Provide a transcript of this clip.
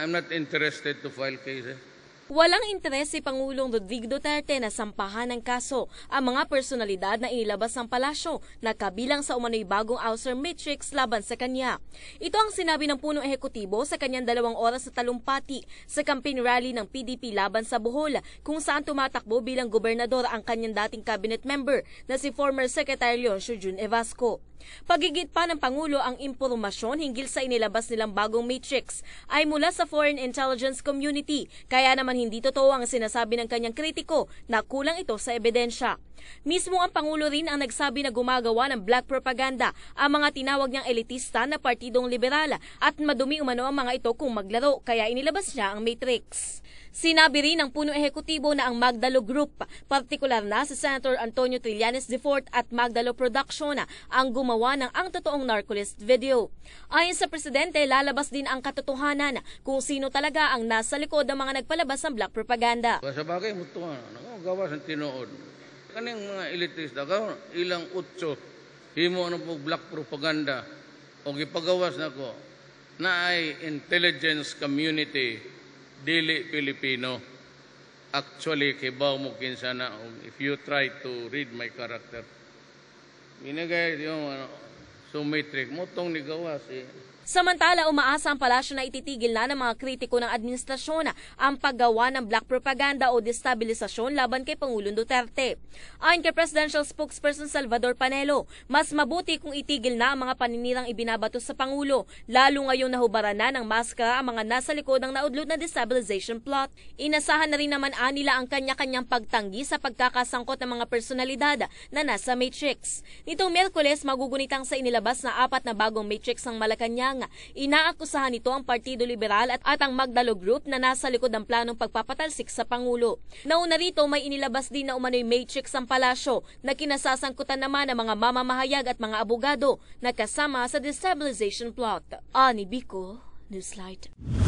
I'm not interested to file cases. Walang interes si Pangulong Rodrigo Duterte na sampahan ng kaso ang mga personalidad na inilabas ng palasyo na kabilang sa umano'y bagong Auser Matrix laban sa kanya. Ito ang sinabi ng punong ehekutibo sa kanyang dalawang oras sa talumpati sa campaign rally ng PDP laban sa Bohol kung saan tumatakbo bilang gobernador ang kanyang dating cabinet member na si former Secretary Leoncio Jun Evasco. Pagigit pa ng Pangulo ang impormasyon hinggil sa inilabas nilang bagong matrix ay mula sa Foreign Intelligence Community kaya naman hindi totoo ang sinasabi ng kanyang kritiko na kulang ito sa ebidensya. Mismo ang Pangulo rin ang nagsabi na gumagawa ng black propaganda ang mga tinawag niyang elitista na partidong liberal at madumi umano ang mga ito kung maglaro kaya inilabas niya ang matrix. Sinabi rin ng puno ehekutibo na ang Magdalo Group, partikular na sa Senator Antonio Trillanes IV at Magdalo Production ang gumawa ng ang totoong narcolist video. Ayon sa presidente, lalabas din ang katotohanan kung sino talaga ang nasa likod ng mga nagpalabas ng black propaganda. Sa bagay, mutuwa, gawas ang tinood. Kaning mga elitist, ilang utso, himo ano po black propaganda o gipagawas nako na ay intelligence community dili Pilipino. Actually, kibaw mo kinsa na um, if you try to read my character. Ginagay yung ano, symmetric. Mutong ni gawas eh. Samantala, umaasa ang palasyo na ititigil na ng mga kritiko ng administrasyon ang paggawa ng black propaganda o destabilisasyon laban kay Pangulong Duterte. Ayon kay Presidential Spokesperson Salvador Panelo, mas mabuti kung itigil na ang mga paninirang ibinabato sa Pangulo, lalo ngayong nahubaran na ng maskara ang mga nasa likod ng naudlot na destabilization plot. Inasahan na rin naman anila ah, ang kanya-kanyang pagtanggi sa pagkakasangkot ng mga personalidad na nasa Matrix. Nitong Merkules, magugunitang sa inilabas na apat na bagong Matrix ng Malacanang Malacanang. Inaakusahan nito ang Partido Liberal at, at ang Magdalo Group na nasa likod ng planong pagpapatalsik sa Pangulo. Nauna rito may inilabas din na umano'y matrix ang palasyo na kinasasangkutan naman ng mga mamamahayag at mga abogado na kasama sa destabilization plot. Ani Biko, Newslight.